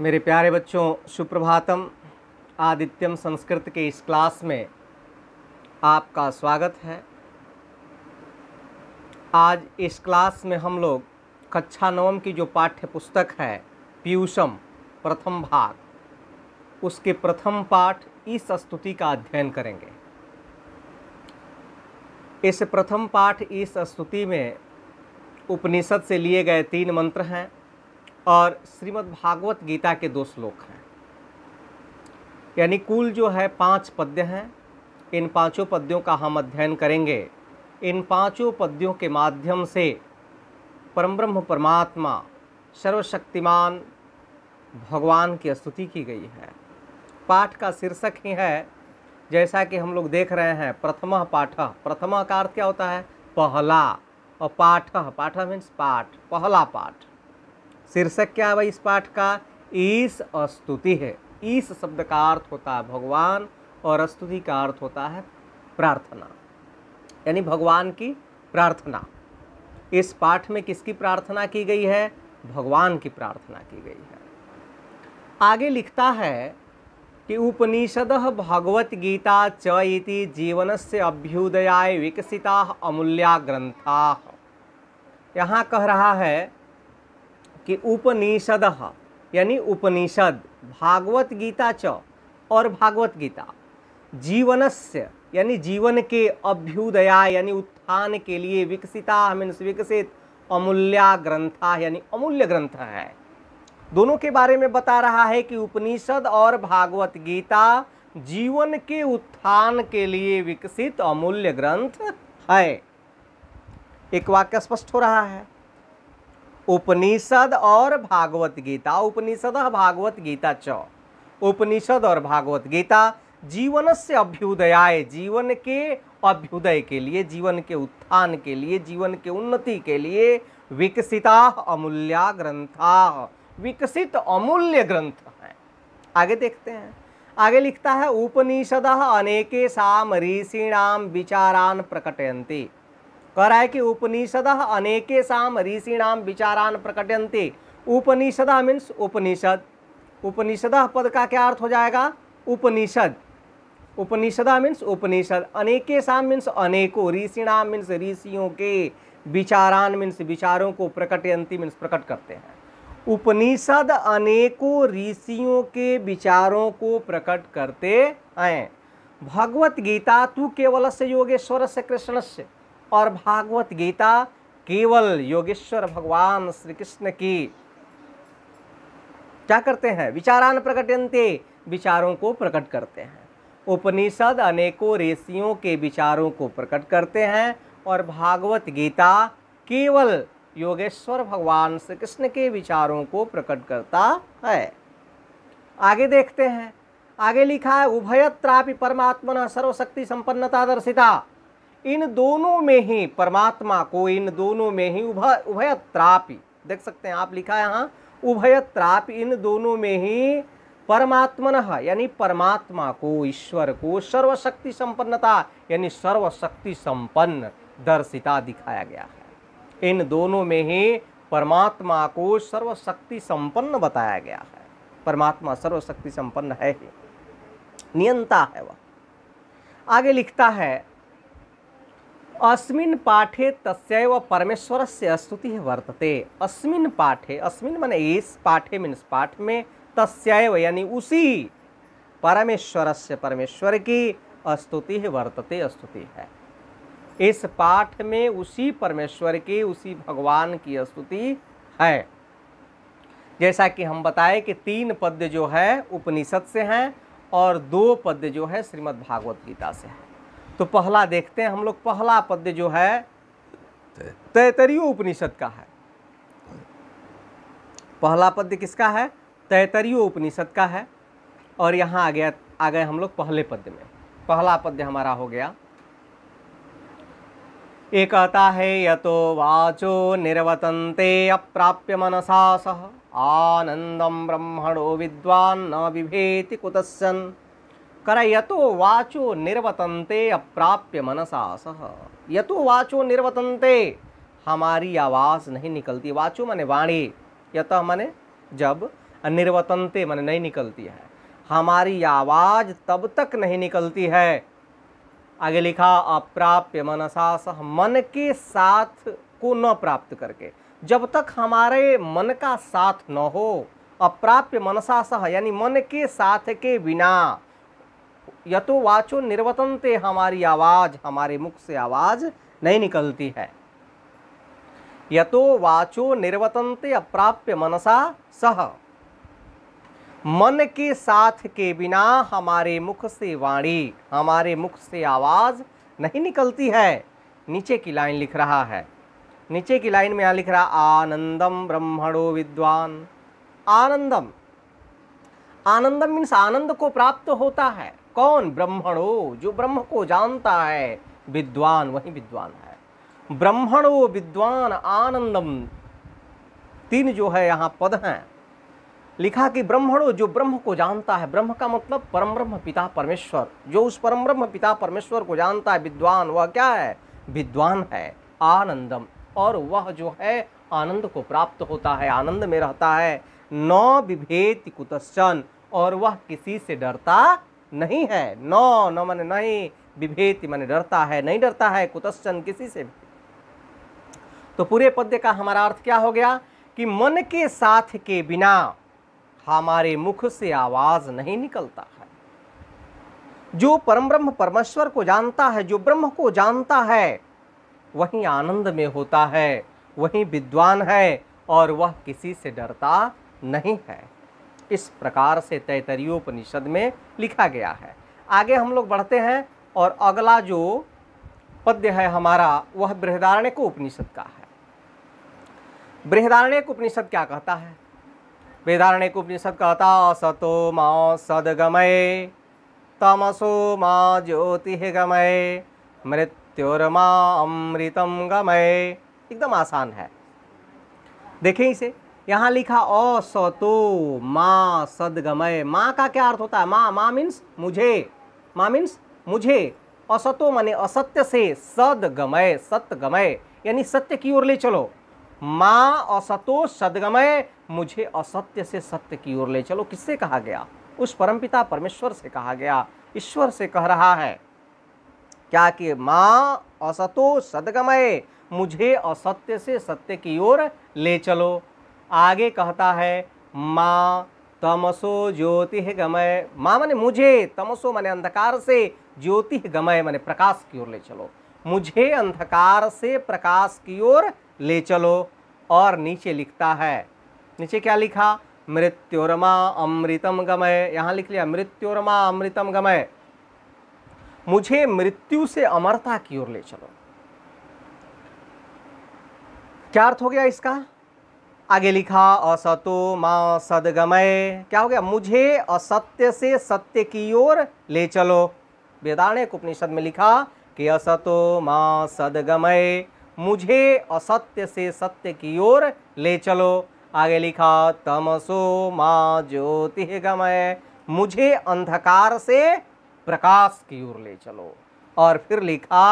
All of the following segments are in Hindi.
मेरे प्यारे बच्चों सुप्रभातम आदित्यम संस्कृत के इस क्लास में आपका स्वागत है आज इस क्लास में हम लोग कक्षा नवम की जो पाठ्य पुस्तक है पीयूषम प्रथम भाग उसके प्रथम पाठ इस स्तुति का अध्ययन करेंगे इस प्रथम पाठ इस स्तुति में उपनिषद से लिए गए तीन मंत्र हैं और श्रीमद् भागवत गीता के दो श्लोक हैं यानी कुल जो है पांच पद्य हैं इन पांचों पद्यों का हम अध्ययन करेंगे इन पांचों पद्यों के माध्यम से परम ब्रह्म परमात्मा सर्वशक्तिमान भगवान की स्तुति की गई है पाठ का शीर्षक ही है जैसा कि हम लोग देख रहे हैं प्रथम पाठ प्रथम का अर्थ क्या होता है पहला और पाठ पाठ मीन्स पाठ पहला पाठ शीर्षक क्या है भाई इस पाठ का ईस स्तुति है ईस शब्द का अर्थ होता है भगवान और स्तुति का अर्थ होता है प्रार्थना यानी भगवान की प्रार्थना इस पाठ में किसकी प्रार्थना की गई है भगवान की प्रार्थना की गई है आगे लिखता है कि उपनिषद भगवत गीता च इति जीवन से अभ्युदयाय विकसिता अमूल्या ग्रंथा यहाँ कह रहा है कि उपनिषद यानी उपनिषद भागवत गीता च और भागवत गीता जीवनस्य यानी जीवन के अभ्युदया यानी उत्थान के लिए विकसिता मीन्स विकसित अमूल्या ग्रंथा यानी अमूल्य ग्रंथ है दोनों के बारे में बता रहा है कि उपनिषद और भागवत गीता जीवन के उत्थान के लिए विकसित अमूल्य ग्रंथ है एक वाक्य स्पष्ट हो रहा है उपनिषद और भागवत गीता उपनिषद भागवत गीता च उपनिषद और भागवत गीता जीवन से अभ्युदयाय जीवन के अभ्युदय के लिए जीवन के उत्थान के लिए जीवन के उन्नति के लिए विकसिता अमूल्या ग्रंथा विकसित अमूल्य ग्रंथ हैं आगे देखते हैं आगे लिखता है उपनिषद अनेके साम ऋषिणाम विचारान प्रकटयंती कह रहा है कि उपनिषद अनेके साम ऋषिणाम विचारान प्रकटयंते उपनिषद मीन्स उपनिषद उपनिषद पद का क्या अर्थ हो जाएगा उपनिषद उपनिषद मीन्स उपनिषद अनेके साम मीन्स अनेकों ऋषिणाम मीन्स ऋषियों के विचारान मीन्स विचारों को प्रकटयंती मीन्स प्रकट करते हैं उपनिषद अनेकों ऋषियों के विचारों को प्रकट करते हैं भगवत गीता तू केवल से योगेश्वर से कृष्ण से और भागवत गीता केवल योगेश्वर भगवान श्री कृष्ण की क्या करते हैं विचारान प्रकटनते विचारों को प्रकट करते हैं उपनिषद अनेकों ऋषियों के विचारों को प्रकट करते हैं और भागवत गीता केवल योगेश्वर भगवान श्री कृष्ण के विचारों को प्रकट करता है आगे देखते हैं आगे लिखा है उभयत्रापि परमात्मा सर्वशक्ति संपन्नता दर्शिता इन दोनों में ही परमात्मा को इन दोनों में ही उभय उभयत्रापि देख सकते हैं आप लिखा है यहाँ उभयत्राप इन दोनों में ही परमात्मन यानी परमात्मा को ईश्वर को सर्वशक्ति संपन्नता यानी सर्वशक्ति संपन्न दर्शिता दिखाया गया है इन दोनों में ही परमात्मा को सर्वशक्ति संपन्न बताया गया है परमात्मा सर्वशक्ति संपन्न है ही नियंता है वह आगे लिखता है अस्मिन पाठे तस्व परमेश्वर से स्तुति वर्तते अस्मिन पाठे अस्मिन मन इस पाठे मीन्स पाठ में तस्व यानी उसी परमेश्वर से परमेश्वर की स्तुति वर्तते स्तुति है इस पाठ में उसी परमेश्वर की उसी भगवान की स्तुति है जैसा कि हम बताएं कि तीन पद्य जो है उपनिषद से हैं और दो पद्य जो है श्रीमद् भागवत गीता से हैं तो पहला देखते हैं हम लोग पहला पद्य जो है तैतरीय उपनिषद का है पहला पद्य किसका है तैतरीय उपनिषद का है और यहाँ आ गया आ गए हम लोग पहले पद्य में पहला पद्य हमारा हो गया एक आता है यतो वाचो निर्वतंते अप्राप्य मनसा सह आनंदम ब्रह्मणो विद्वान्न विभेति बिभेति कर यतो वाचो निर्वतनते अप्राप्य मनसा सह यतो वाचो निर्वतनते हमारी आवाज़ नहीं निकलती वाचो माने वाणी यत माने जब निर्वतनते माने नहीं निकलती है हमारी आवाज़ तब तक नहीं निकलती है आगे लिखा अप्राप्य मनसा सह मन के साथ को न प्राप्त करके जब तक हमारे मन का साथ न हो अप्राप्य मनसा सह यानी मन के साथ के बिना यतो वाचो निर्वतनते हमारी आवाज़ हमारे मुख से आवाज़ नहीं निकलती है यतो वाचो निर्वतनते अप्राप्य मनसा सह मन के साथ के बिना हमारे मुख से वाणी हमारे मुख से आवाज़ नहीं निकलती है नीचे की लाइन लिख रहा है नीचे की लाइन में यहाँ लिख रहा आनंदम ब्रह्मणो विद्वान आनंदम आनंदम मीन्स आनंद को प्राप्त होता है कौन ब्रह्मणो जो ब्रह्म को जानता है विद्वान वही विद्वान है ब्रह्मणो विद्वान आनंदम तीन जो है यहाँ पद हैं लिखा कि ब्रह्मणो जो ब्रह्म को जानता है ब्रह्म का मतलब परम ब्रह्म पिता परमेश्वर जो उस परम ब्रह्म पिता परमेश्वर को जानता है विद्वान वह क्या है विद्वान है आनंदम और वह जो है आनंद को प्राप्त होता है आनंद में रहता है नौ विभेद कुतश्चन और वह किसी से डरता नहीं है नो नो माने नहीं विभेति माने डरता है नहीं डरता है कुतश्चन किसी से भी तो पूरे पद्य का हमारा अर्थ क्या हो गया कि मन के साथ के बिना हमारे मुख से आवाज नहीं निकलता है जो परम ब्रह्म परमेश्वर को जानता है जो ब्रह्म को जानता है वही आनंद में होता है वही विद्वान है और वह किसी से डरता नहीं है इस प्रकार से तैतरीयोपनिषद में लिखा गया है आगे हम लोग बढ़ते हैं और अगला जो पद्य है हमारा वह बृहदारण्य को उपनिषद का है बृहदारण्य को उपनिषद क्या कहता है बृहदारण्य को उपनिषद कहता असतो माँ सदगमय तमसो माँ ज्योति गमय मृत्योर्मा अमृतम गमय एकदम आसान है देखें इसे यहाँ लिखा ओ सतो माँ सदगमय माँ का क्या अर्थ होता है माँ माँ मीन्स मुझे माँ मीन्स मुझे असतो माने असत्य से सदगमय सत्यगमय यानी सत्य की ओर ले चलो माँ असतो सदगमय मुझे असत्य से सत्य की ओर ले चलो किससे कहा गया उस परमपिता परमेश्वर से कहा गया ईश्वर से कह रहा है क्या कि माँ असतो सदगमय मुझे असत्य से सत्य की ओर ले चलो आगे कहता है माँ तमसो ज्योति गमय माँ माने मुझे तमसो माने अंधकार से ज्योति गमय माने प्रकाश की ओर ले चलो मुझे अंधकार से प्रकाश की ओर ले चलो और नीचे लिखता है नीचे क्या लिखा मृत्युरमा अमृतम गमय यहाँ लिख लिया मृत्योरमा अमृतम गमय मुझे मृत्यु से अमरता की ओर ले चलो क्या अर्थ हो गया इसका आगे लिखा असतो माँ सदगमय क्या हो गया मुझे असत्य से सत्य की ओर ले चलो वेदाणक उपनिषद में लिखा कि असतो माँ सदगमय मुझे असत्य से सत्य की ओर ले चलो आगे लिखा तमसो माँ ज्योति गमय मुझे अंधकार से प्रकाश की ओर ले चलो और फिर लिखा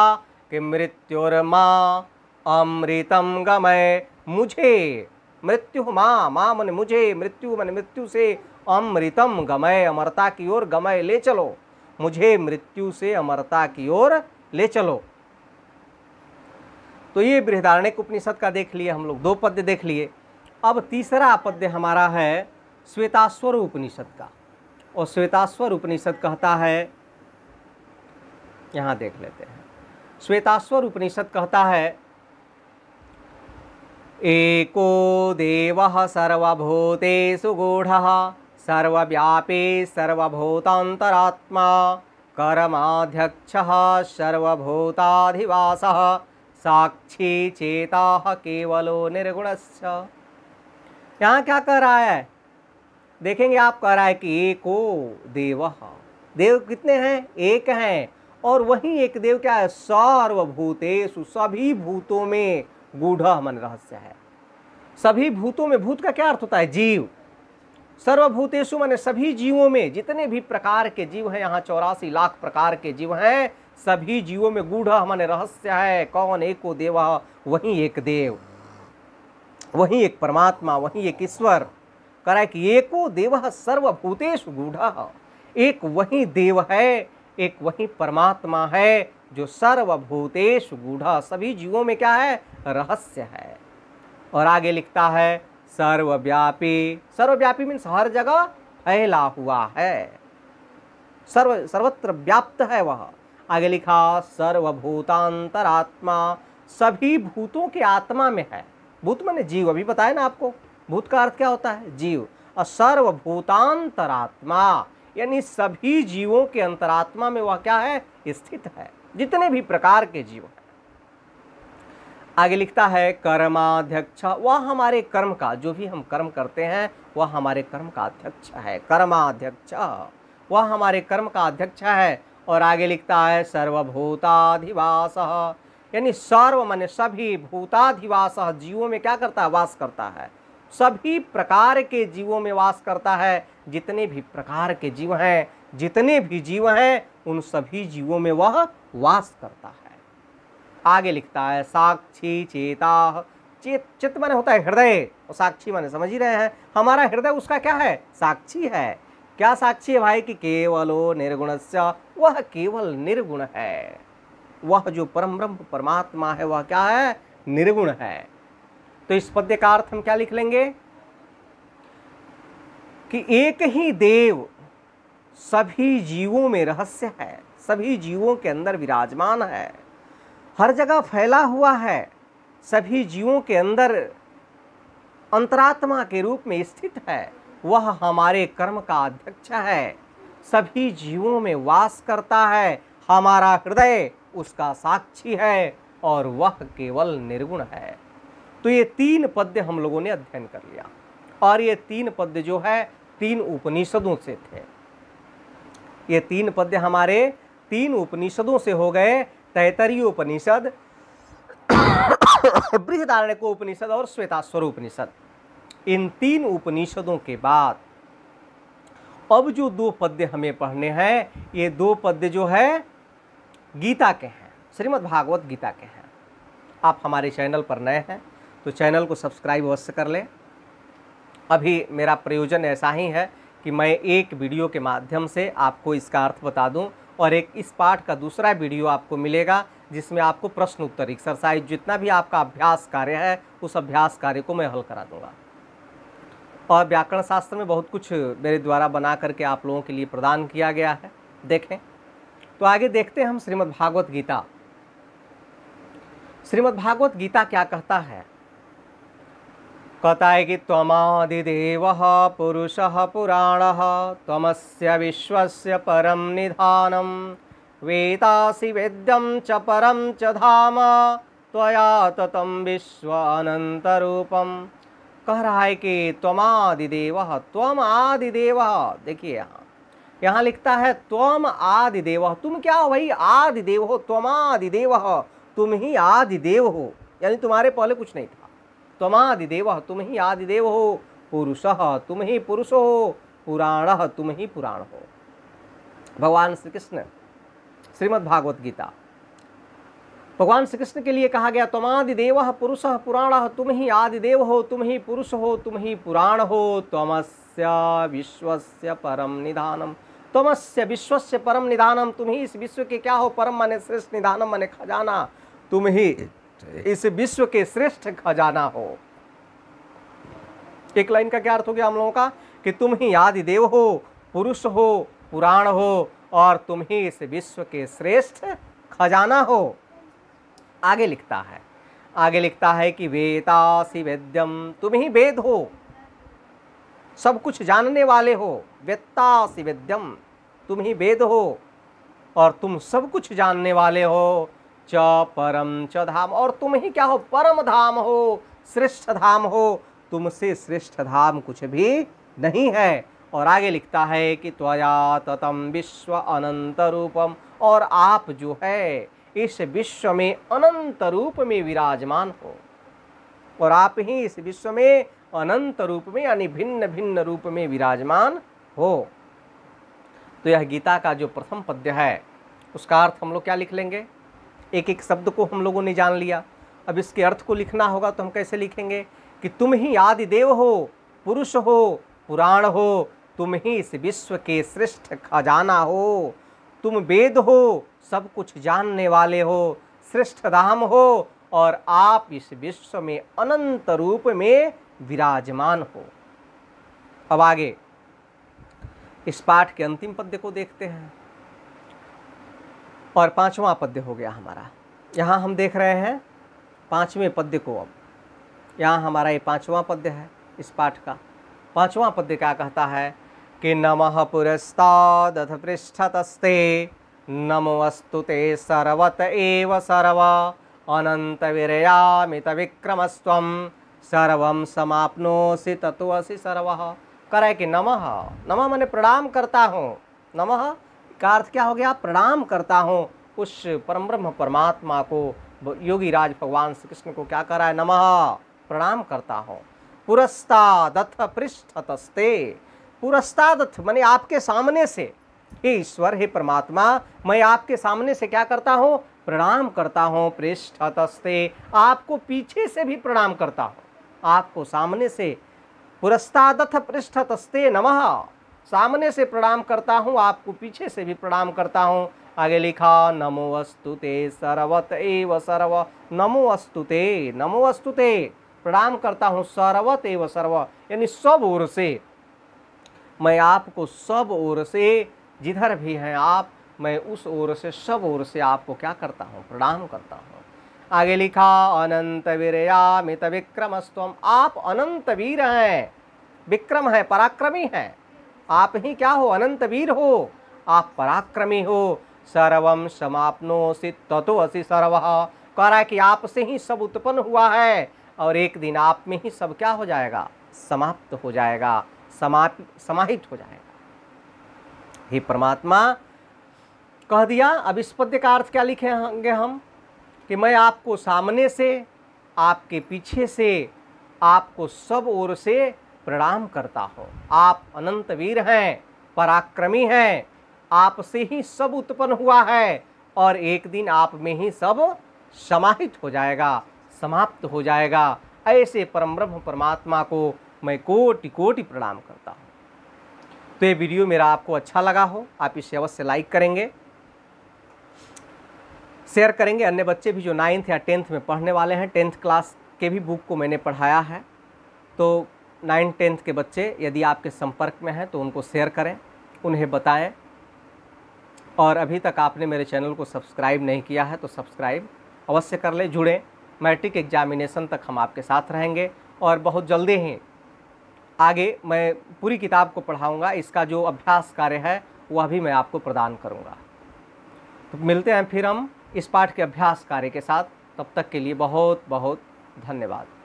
कि मृत्योर माँ अमृतम गमय मुझे मृत्यु माँ माँ मन मुझे मृत्यु मन मृत्यु से अमृतम गमय अमरता की ओर गमय ले चलो मुझे मृत्यु से अमरता की ओर ले चलो तो ये बृहदारण्यक उपनिषद का देख लिए हम लोग दो पद्य देख लिए अब तीसरा पद्य हमारा है श्वेताश्वर उपनिषद का और श्वेताश्वर उपनिषद कहता है यहाँ देख लेते हैं श्वेताश्वर उपनिषद कहता है एको देव सर्वभूतेषु गूढः सर्वूतांतरात्मा कर्माध्यक्षताधिवास साक्षी चेता केवलो निर्गुण यहाँ क्या कर रहा है देखेंगे आप कह रहा है कि एको देव देव कितने हैं एक हैं और वही एक देव क्या है सर्वभूतेषु सभी भूतों में गूढ़ मन रहस्य है सभी भूतों में भूत का क्या अर्थ होता है जीव सर्वभूतेशु माने सभी जीवों में जितने भी प्रकार के जीव हैं यहाँ चौरासी लाख प्रकार के जीव हैं सभी जीवों में गूढ़ माने रहस्य है कौन एको देव वही एक देव वही एक परमात्मा वही एक ईश्वर करा कि एको देव सर्वभूतेशु गूढ़ एक वही देव है एक वही परमात्मा है जो सर्वभूतेश गूढ़ा सभी जीवों में क्या है रहस्य है और आगे लिखता है सर्वव्यापी सर्वव्यापी मीन्स हर जगह फैला हुआ है सर्व सर्वत्र व्याप्त है वह आगे लिखा सर्वभूतांतरात्मा सभी भूतों के आत्मा में है भूत मैंने जीव अभी बताया ना आपको भूत का अर्थ क्या होता है जीव और सर्वभूतांतरात्मा यानी सभी जीवों के अंतरात्मा में वह क्या है स्थित है जितने भी प्रकार के जीव आगे लिखता है कर्माध्यक्ष वह हमारे कर्म का जो भी हम कर्म करते हैं वह हमारे कर्म का अध्यक्ष है कर्माध्यक्ष वह हमारे कर्म का अध्यक्ष है और आगे लिखता है सर्वभूताधिवास यानी सर्व मन सभी भूताधिवास जीवों में क्या करता है वास करता है सभी प्रकार के जीवों में वास करता है जितने भी प्रकार के जीव हैं जितने भी जीव हैं उन सभी जीवों में वह वास करता है आगे लिखता है साक्षी चेता चेत चित्त माने होता है हृदय और साक्षी माने समझ ही रहे हैं हमारा हृदय उसका क्या है साक्षी है क्या साक्षी है भाई कि केवलो निर्गुण वह केवल निर्गुण है वह जो परम ब्रह्म परमात्मा है वह क्या है निर्गुण है तो इस पद्य का अर्थ हम क्या लिख लेंगे कि एक ही देव सभी जीवों में रहस्य है सभी जीवों के अंदर विराजमान है हर जगह फैला हुआ है सभी जीवों के अंदर अंतरात्मा के रूप में स्थित है वह हमारे कर्म का अध्यक्ष है सभी जीवों में वास करता है हमारा हृदय उसका साक्षी है और वह केवल निर्गुण है तो ये तीन पद्य हम लोगों ने अध्ययन कर लिया और ये तीन पद्य जो है तीन उपनिषदों से थे ये तीन पद्य हमारे तीन उपनिषदों से हो गए तैतरीय उपनिषद बृहदारण्य को उपनिषद और श्वेताश्वर उपनिषद इन तीन उपनिषदों के बाद अब जो दो पद्य हमें पढ़ने हैं ये दो पद्य जो है गीता के हैं श्रीमद् भागवत गीता के हैं आप हमारे चैनल पर नए हैं तो चैनल को सब्सक्राइब अवश्य कर लें अभी मेरा प्रयोजन ऐसा ही है कि मैं एक वीडियो के माध्यम से आपको इसका अर्थ बता दूं और एक इस पाठ का दूसरा वीडियो आपको मिलेगा जिसमें आपको प्रश्न उत्तर एक्सरसाइज जितना भी आपका अभ्यास कार्य है उस अभ्यास कार्य को मैं हल करा दूंगा और व्याकरण शास्त्र में बहुत कुछ मेरे द्वारा बना करके आप लोगों के लिए प्रदान किया गया है देखें तो आगे देखते हैं हम श्रीमद्भागवत गीता श्रीमद्भागवत गीता क्या कहता है कताय की तमादिदेव पुरुष पुराण तमस्य विश्वस्य परम निधान वेतासि वेद्यम च परम च धाम त्वया ततम विश्वानंतरूपम कह रहा है कि त्वमादिदेव आदिदेव देखिए यहाँ यहाँ लिखता है त्वम आदिदेव तुम क्या हो भाई आदिदेव हो आदिदेव तुम ही आदिदेव हो यानी तुम्हारे पहले कुछ नहीं था तमादिदेव तुम ही आदिदेव हो पुरुष तुम ही पुरुष हो पुराण तुम ही पुराण हो भगवान श्री कृष्ण श्रीमद् भागवत गीता भगवान श्री कृष्ण के लिए कहा गया तमादिदेव पुरुष पुराण तुम ही आदिदेव हो तुम ही पुरुष हो तुम ही पुराण हो तमस्य विश्वस्य परम निधानम तमस्य विश्व से परम निधानम तुम ही इस विश्व के क्या हो परम माने श्रेष्ठ निधानम माने खजाना तुम ही इस विश्व के श्रेष्ठ खजाना हो एक लाइन का क्या अर्थ हो गया हम लोगों का कि तुम ही आदि देव हो पुरुष हो पुराण हो और तुम ही इस विश्व के श्रेष्ठ खजाना हो आगे लिखता है आगे लिखता है कि वेतासी वेद्यम तुम ही वेद हो सब कुछ जानने वाले हो वेत्तासी वेद्यम तुम ही वेद हो और तुम सब कुछ जानने वाले हो च परम च धाम और तुम ही क्या हो परम धाम हो श्रेष्ठ धाम हो तुमसे श्रेष्ठ धाम कुछ भी नहीं है और आगे लिखता है कि त्वया ततम विश्व अनंत रूपम और आप जो है इस विश्व में अनंत रूप में विराजमान हो और आप ही इस विश्व में अनंत रूप में यानी भिन्न भिन्न रूप में विराजमान हो तो यह गीता का जो प्रथम पद्य है उसका अर्थ हम लोग क्या लिख लेंगे एक एक शब्द को हम लोगों ने जान लिया अब इसके अर्थ को लिखना होगा तो हम कैसे लिखेंगे कि तुम ही आदि देव हो पुरुष हो पुराण हो तुम ही इस विश्व के श्रेष्ठ खजाना हो तुम वेद हो सब कुछ जानने वाले हो श्रेष्ठ राम हो और आप इस विश्व में अनंत रूप में विराजमान हो अब आगे इस पाठ के अंतिम पद्य को देखते हैं और पांचवा पद्य हो गया हमारा यहाँ हम देख रहे हैं पाँचवें पद्य को अब यहाँ हमारा ये पांचवा पद्य है इस पाठ का पांचवा पद्य क्या कहता है कि नमः पुरस्तादथ पृष्ठतस्ते नमोऽस्तु ते सर्वत एव सर्व अनन्तविरयामित विक्रमस्त्वं सर्व समाप्नोसि तत्वसि सर्व करे कि नमः नमः मैंने प्रणाम करता हूँ नमः का अर्थ क्या हो गया प्रणाम करता हूँ उस परम ब्रह्म परमात्मा को योगी राज भगवान श्री कृष्ण को क्या करा है नमः प्रणाम करता हूँ पृष्ठ तस्ते पुरस्तादथ मैंने आपके सामने से हे ईश्वर हे परमात्मा मैं आपके सामने से क्या करता हूँ प्रणाम करता हूँ पृष्ठ तस्ते आपको पीछे से भी प्रणाम करता हूँ आपको सामने से पृष्ठ तस्ते नमः सामने से प्रणाम करता हूँ आपको पीछे से भी प्रणाम करता हूँ आगे लिखा नमो अस्तुते सर्वत एव सर्व नमो अस्तुते नमो अस्तुते प्रणाम करता हूँ सर्वत एव सर्व यानी सब ओर से मैं आपको सब ओर से जिधर भी हैं आप मैं उस ओर से सब ओर से आपको क्या करता हूँ प्रणाम करता हूँ आगे लिखा अनंत मित विक्रम आप अनंत वीर हैं विक्रम है पराक्रमी हैं आप ही क्या हो अनंत वीर हो आप पराक्रमी हो सर्वम समापनो से असी सर्व कह रहा है कि आपसे ही सब उत्पन्न हुआ है और एक दिन आप में ही सब क्या हो जाएगा समाप्त हो जाएगा समाप समाहित हो जाएगा हे परमात्मा कह दिया अब इस पद्य का अर्थ क्या लिखेंगे हम कि मैं आपको सामने से आपके पीछे से आपको सब ओर से प्रणाम करता हूँ आप अनंत वीर हैं पराक्रमी हैं आपसे ही सब उत्पन्न हुआ है और एक दिन आप में ही सब समाहित हो जाएगा समाप्त हो जाएगा ऐसे परम ब्रह्म परमात्मा को मैं कोटि कोटि प्रणाम करता हूँ तो ये वीडियो मेरा आपको अच्छा लगा हो आप इसे अवश्य लाइक करेंगे शेयर करेंगे अन्य बच्चे भी जो नाइन्थ या टेंथ में पढ़ने वाले हैं टेंथ क्लास के भी बुक को मैंने पढ़ाया है तो नाइन्थ टेंथ के बच्चे यदि आपके संपर्क में हैं तो उनको शेयर करें उन्हें बताएं और अभी तक आपने मेरे चैनल को सब्सक्राइब नहीं किया है तो सब्सक्राइब अवश्य कर लें जुड़ें मैट्रिक एग्जामिनेशन तक हम आपके साथ रहेंगे और बहुत जल्दी ही आगे मैं पूरी किताब को पढ़ाऊँगा इसका जो अभ्यास कार्य है वह भी मैं आपको प्रदान करूँगा तो मिलते हैं फिर हम इस पाठ के अभ्यास कार्य के साथ तब तक के लिए बहुत बहुत धन्यवाद